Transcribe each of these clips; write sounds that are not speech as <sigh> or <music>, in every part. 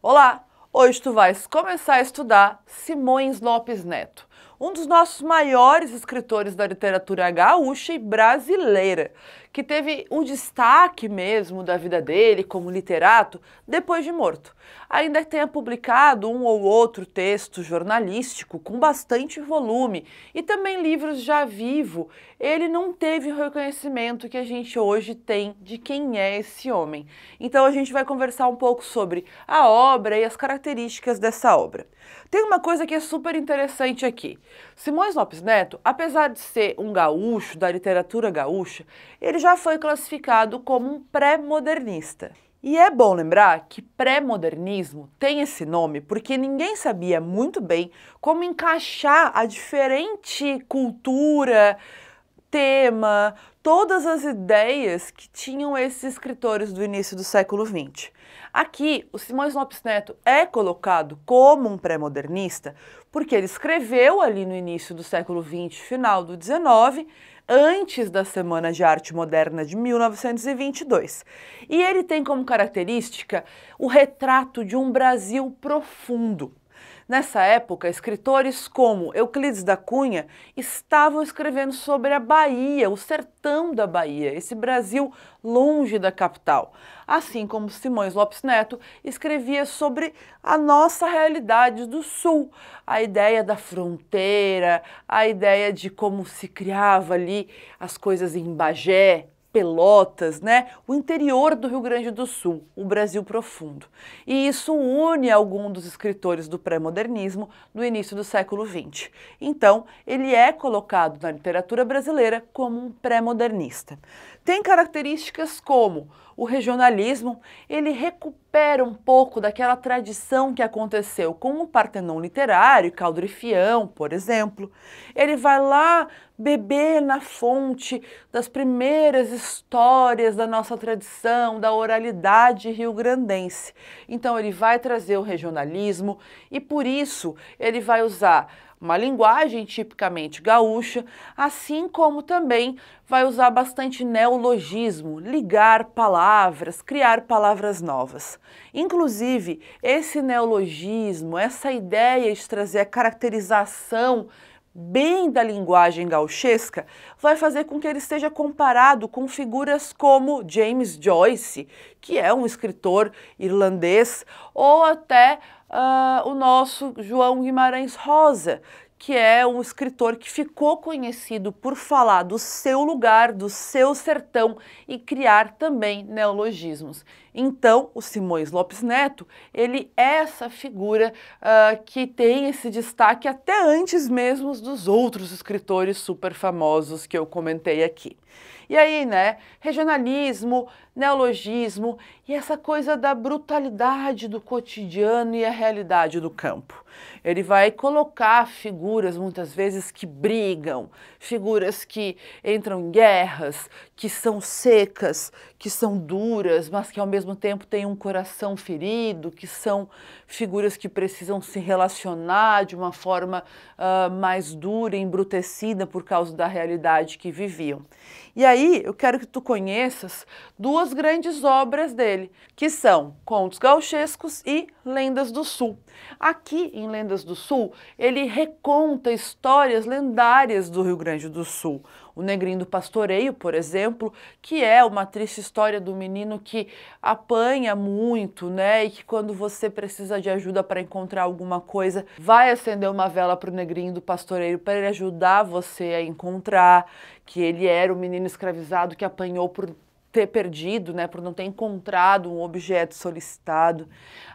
Olá, hoje tu vais começar a estudar Simões Lopes Neto um dos nossos maiores escritores da literatura gaúcha e brasileira, que teve um destaque mesmo da vida dele como literato depois de morto. Ainda tenha publicado um ou outro texto jornalístico com bastante volume e também livros já vivo, ele não teve o reconhecimento que a gente hoje tem de quem é esse homem. Então a gente vai conversar um pouco sobre a obra e as características dessa obra. Tem uma coisa que é super interessante aqui. Simões Lopes Neto, apesar de ser um gaúcho da literatura gaúcha, ele já foi classificado como um pré-modernista. E é bom lembrar que pré-modernismo tem esse nome porque ninguém sabia muito bem como encaixar a diferente cultura, tema, todas as ideias que tinham esses escritores do início do século XX. Aqui, o Simões Lopes Neto é colocado como um pré-modernista porque ele escreveu ali no início do século XX, final do XIX, antes da Semana de Arte Moderna de 1922. E ele tem como característica o retrato de um Brasil profundo. Nessa época, escritores como Euclides da Cunha estavam escrevendo sobre a Bahia, o sertão da Bahia, esse Brasil longe da capital. Assim como Simões Lopes Neto escrevia sobre a nossa realidade do sul, a ideia da fronteira, a ideia de como se criava ali as coisas em Bagé, Pelotas, né? O interior do Rio Grande do Sul, o Brasil profundo. E isso une algum dos escritores do pré-modernismo no início do século XX. Então, ele é colocado na literatura brasileira como um pré-modernista. Tem características como o regionalismo, ele recupera um pouco daquela tradição que aconteceu com o Partenon literário, Caldo por exemplo. Ele vai lá beber na fonte das primeiras histórias da nossa tradição, da oralidade rio-grandense. Então ele vai trazer o regionalismo e por isso ele vai usar uma linguagem tipicamente gaúcha, assim como também vai usar bastante neologismo, ligar palavras, criar palavras novas. Inclusive, esse neologismo, essa ideia de trazer a caracterização bem da linguagem gauchesca vai fazer com que ele seja comparado com figuras como James Joyce, que é um escritor irlandês, ou até uh, o nosso João Guimarães Rosa, que é um escritor que ficou conhecido por falar do seu lugar, do seu sertão e criar também neologismos. Então, o Simões Lopes Neto, ele é essa figura uh, que tem esse destaque até antes mesmo dos outros escritores super famosos que eu comentei aqui. E aí, né? Regionalismo, neologismo e essa coisa da brutalidade do cotidiano e a realidade do campo. Ele vai colocar figuras muitas vezes que brigam, figuras que entram em guerras, que são secas, que são duras, mas que ao mesmo tempo têm um coração ferido, que são figuras que precisam se relacionar de uma forma uh, mais dura, embrutecida por causa da realidade que viviam. E aí aí eu quero que tu conheças duas grandes obras dele, que são Contos Gauchescos e Lendas do Sul. Aqui em Lendas do Sul, ele reconta histórias lendárias do Rio Grande do Sul, o Negrinho do Pastoreio, por exemplo, que é uma triste história do menino que apanha muito, né? E que quando você precisa de ajuda para encontrar alguma coisa, vai acender uma vela para o Negrinho do Pastoreio para ele ajudar você a encontrar, que ele era o menino escravizado que apanhou por ter perdido, né, por não ter encontrado um objeto solicitado.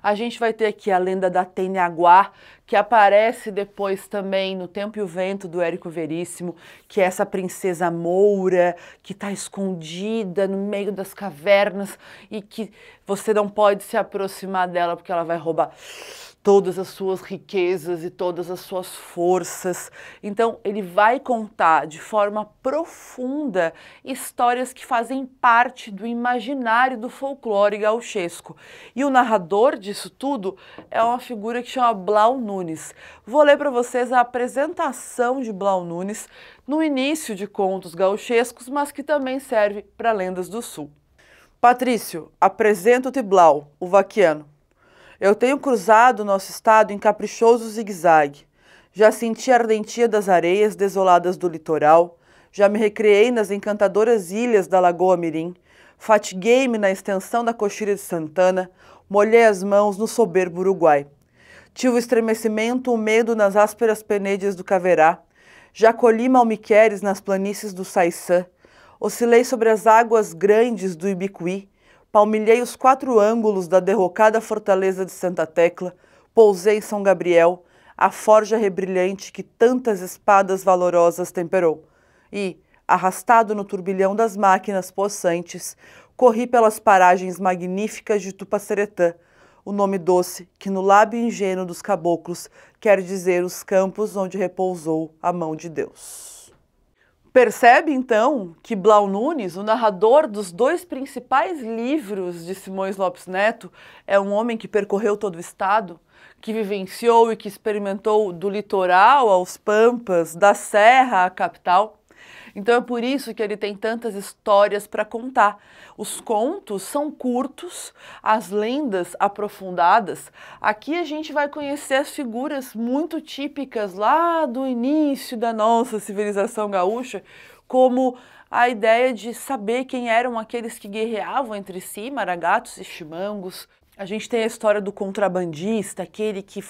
A gente vai ter aqui a lenda da Tenaguá, que aparece depois também no Tempo e o Vento do Érico Veríssimo, que é essa princesa moura que está escondida no meio das cavernas e que você não pode se aproximar dela porque ela vai roubar todas as suas riquezas e todas as suas forças. Então, ele vai contar de forma profunda histórias que fazem parte do imaginário do folclore gauchesco. E o narrador disso tudo é uma figura que chama Blau Nunes. Vou ler para vocês a apresentação de Blau Nunes no início de Contos Gauchescos, mas que também serve para Lendas do Sul. Patrício, apresento-te Blau, o vaquiano eu tenho cruzado o nosso estado em caprichoso zigue-zague. Já senti a ardentia das areias desoladas do litoral, já me recreei nas encantadoras ilhas da Lagoa Mirim, fatiguei-me na extensão da Coxilha de Santana, molhei as mãos no soberbo Uruguai. Tive o estremecimento, o medo nas ásperas penedias do Caverá, já colhi malmiqueres nas planícies do Saiçã, oscilei sobre as águas grandes do Ibicuí, palmilhei os quatro ângulos da derrocada fortaleza de Santa Tecla, pousei São Gabriel, a forja rebrilhante que tantas espadas valorosas temperou, e, arrastado no turbilhão das máquinas possantes, corri pelas paragens magníficas de Tupaceretã, o nome doce que no lábio ingênuo dos caboclos quer dizer os campos onde repousou a mão de Deus. Percebe então que Blau Nunes, o narrador dos dois principais livros de Simões Lopes Neto, é um homem que percorreu todo o estado, que vivenciou e que experimentou do litoral aos pampas, da serra à capital. Então é por isso que ele tem tantas histórias para contar. Os contos são curtos, as lendas aprofundadas. Aqui a gente vai conhecer as figuras muito típicas lá do início da nossa civilização gaúcha, como a ideia de saber quem eram aqueles que guerreavam entre si, maragatos e chimangos. A gente tem a história do contrabandista, aquele que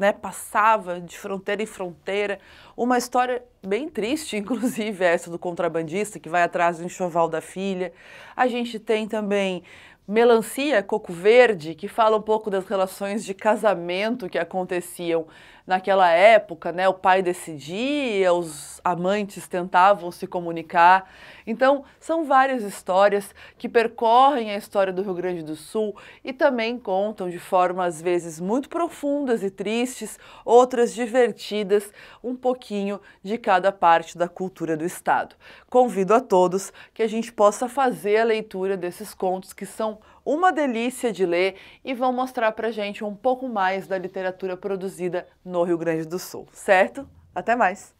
né, passava de fronteira em fronteira. Uma história bem triste, <laughs> inclusive, essa do contrabandista que vai atrás do enxoval da filha. A gente tem também Melancia, Coco Verde, que fala um pouco das relações de casamento que aconteciam naquela época, né, o pai decidia, os amantes tentavam se comunicar. Então, são várias histórias que percorrem a história do Rio Grande do Sul e também contam de forma às vezes muito profundas e tristes, outras divertidas, um pouquinho de cada parte da cultura do estado. Convido a todos que a gente possa fazer a leitura desses contos que são uma delícia de ler e vão mostrar pra gente um pouco mais da literatura produzida no Rio Grande do Sul, certo? Até mais!